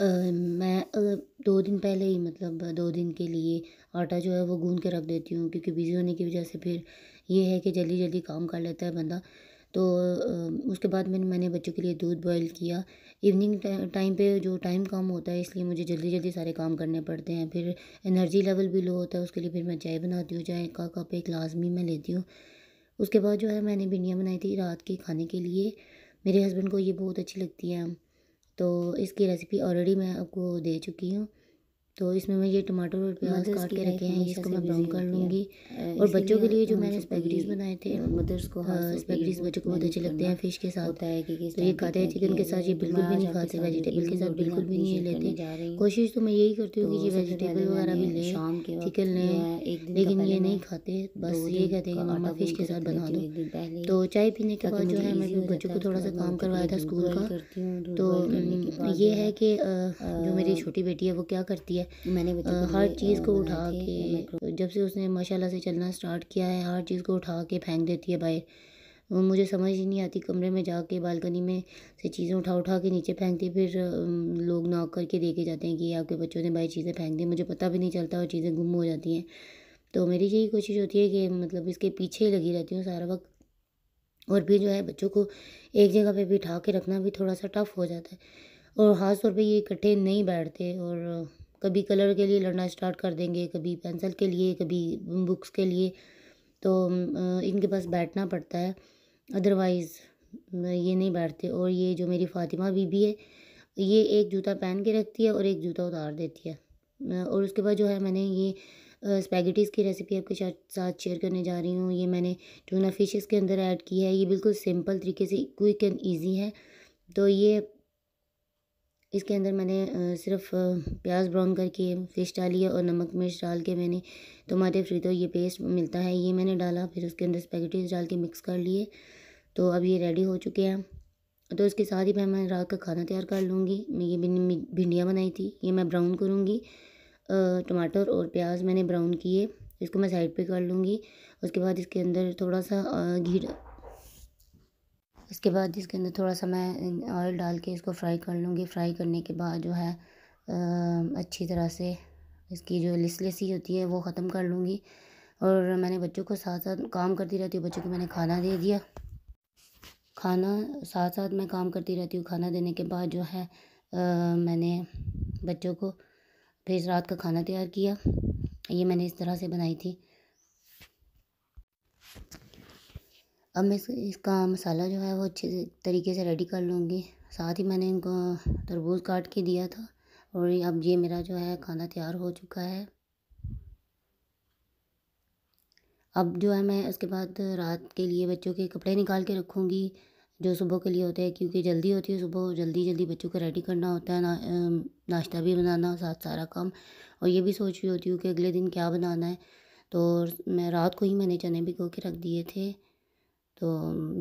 मैं दो दिन पहले ही मतलब दो दिन के लिए आटा जो है वो गूँध के रख देती हूँ क्योंकि बिज़ी होने की वजह से फिर ये है कि जल्दी जल्दी काम कर लेता है बंदा तो उसके बाद मैंने मैंने बच्चों के लिए दूध बॉयल किया इवनिंग टाइम पे जो टाइम कम होता है इसलिए मुझे जल्दी जल्दी सारे काम करने पड़ते हैं फिर एनर्जी लेवल भी लो होता है उसके लिए फिर मैं चाय बनाती हूँ चाय का कप एक लाजमी मैं लेती हूँ उसके बाद जो है मैंने भिंडियाँ बनाई थी रात के खाने के लिए मेरे हस्बैंड को ये बहुत अच्छी लगती है तो इसकी रेसिपी ऑलरेडी मैं आपको दे चुकी हूँ तो इसमें मैं ये टमाटर और प्याज काट के रखे हैं इसको मैं ब्राउन कर लूँगी और बच्चों के लिए जो मैंने स्पेगरीज बनाए थे मदर्स को स्पैगरीज बच्चों को बहुत अच्छे लगते हैं फिश के साथ होता है कि तो ये खाते हैं चिकन के साथ ये बिल्कुल भी नहीं खाते वेजिटेबल के साथ बिल्कुल भी नहीं लेते कोशिश तो मैं यही करती हूँ तो कि ये वेजिटेबल वगैरह भी लें चिकन लें लेकिन ये नहीं खाते बस ये कहते हैं मामा फिश के साथ बना दो तो चाय पीने के बाद जो है मैं बच्चों को थोड़ा सा काम करवाया था स्कूल का तो ये है कि जो मेरी छोटी बेटी है वो क्या करती है मैंने तो हर चीज़ को उठा के तो जब से उसने माशाल्लाह से चलना स्टार्ट किया है हर चीज़ को उठा के फेंक देती है बाहर मुझे समझ ही नहीं आती कमरे में जाके बालकनी में से चीज़ें उठा उठा के नीचे फेंकती फिर लोग नॉक करके देखे जाते हैं कि आपके बच्चों ने बाहर चीज़ें फेंक दी मुझे पता भी नहीं चलता और चीज़ें गुम हो जाती हैं तो मेरी यही कोशिश होती है कि मतलब इसके पीछे ही लगी रहती हूँ सारा वक्त और फिर जो है बच्चों को एक जगह पे बिठा के रखना भी थोड़ा सा टफ़ हो जाता है और ख़ास तौर पे ये इकट्ठे नहीं बैठते और कभी कलर के लिए लड़ना स्टार्ट कर देंगे कभी पेंसिल के लिए कभी बुक्स के लिए तो इनके पास बैठना पड़ता है अदरवाइज़ ये नहीं बैठते और ये जो मेरी फ़ातिमा बीबी है ये एक जूता पहन के रखती है और एक जूता उतार देती है और उसके बाद जो है मैंने ये स्पैगेटीज़ की रेसिपी आपके साथ शेयर करने जा रही हूँ ये मैंने टूना फिशेस के अंदर ऐड की है ये बिल्कुल सिंपल तरीके से क्विक एंड ईजी है तो ये इसके अंदर मैंने सिर्फ प्याज ब्राउन करके फ़िश डाली है और नमक मिर्च डाल के मैंने टमाटे तो ये पेस्ट मिलता है ये मैंने डाला फिर उसके अंदर स्पेगेटीज डाल के मिक्स कर लिए तो अब ये रेडी हो चुके हैं तो इसके साथ ही मैं रात का खाना तैयार कर लूँगी मैं ये भिंडियाँ बनाई थी ये मैं ब्राउन करूँगी टमाटर और प्याज मैंने ब्राउन किए इसको मैं साइड पे कर लूँगी उसके बाद इसके अंदर थोड़ा सा घी इसके बाद इसके अंदर थोड़ा सा मैं ऑयल डाल के इसको फ्राई कर लूँगी फ्राई करने के बाद जो है अच्छी तरह से इसकी जो लिसलेसी होती है वो ख़त्म कर लूँगी और मैंने बच्चों को साथ साथ काम करती रहती हूँ बच्चों को मैंने खाना दे दिया खाना साथ साथ मैं काम करती रहती हूँ खाना देने के बाद जो है आ, मैंने बच्चों को फिर रात का खाना तैयार किया ये मैंने इस तरह से बनाई थी अब मैं इसका मसाला जो है वो अच्छे तरीके से रेडी कर लूँगी साथ ही मैंने इनको तरबूज काट के दिया था और अब ये मेरा जो है खाना तैयार हो चुका है अब जो है मैं उसके बाद रात के लिए बच्चों के कपड़े निकाल के रखूँगी जो सुबह के लिए होते हैं क्योंकि जल्दी होती है सुबह जल्दी जल्दी बच्चों को रेडी करना होता है ना, नाश्ता भी बनाना साथ सारा काम और ये भी सोच रही होती हूँ कि अगले दिन क्या बनाना है तो मैं रात को ही मैंने चने भिगो के रख दिए थे तो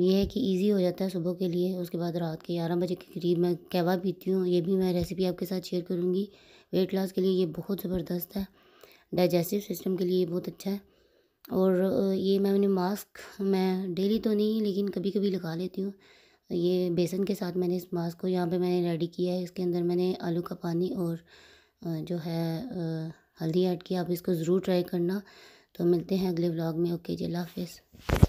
ये है कि ईज़ी हो जाता है सुबह के लिए उसके बाद रात के ग्यारह बजे के करीब मैं कहवा पीती हूँ ये भी मैं रेसिपी आपके साथ शेयर करूँगी वेट लॉस के लिए ये बहुत ज़बरदस्त है डाइजेस्टिव सिस्टम के लिए बहुत अच्छा है और ये मैं उन्हें मास्क मैं डेली तो नहीं लेकिन कभी कभी लगा लेती हूँ ये बेसन के साथ मैंने इस मास्क को यहाँ पे मैंने रेडी किया है इसके अंदर मैंने आलू का पानी और जो है हल्दी ऐड किया आप इसको ज़रूर ट्राई करना तो मिलते हैं अगले व्लॉग में ओके जी हाफिज़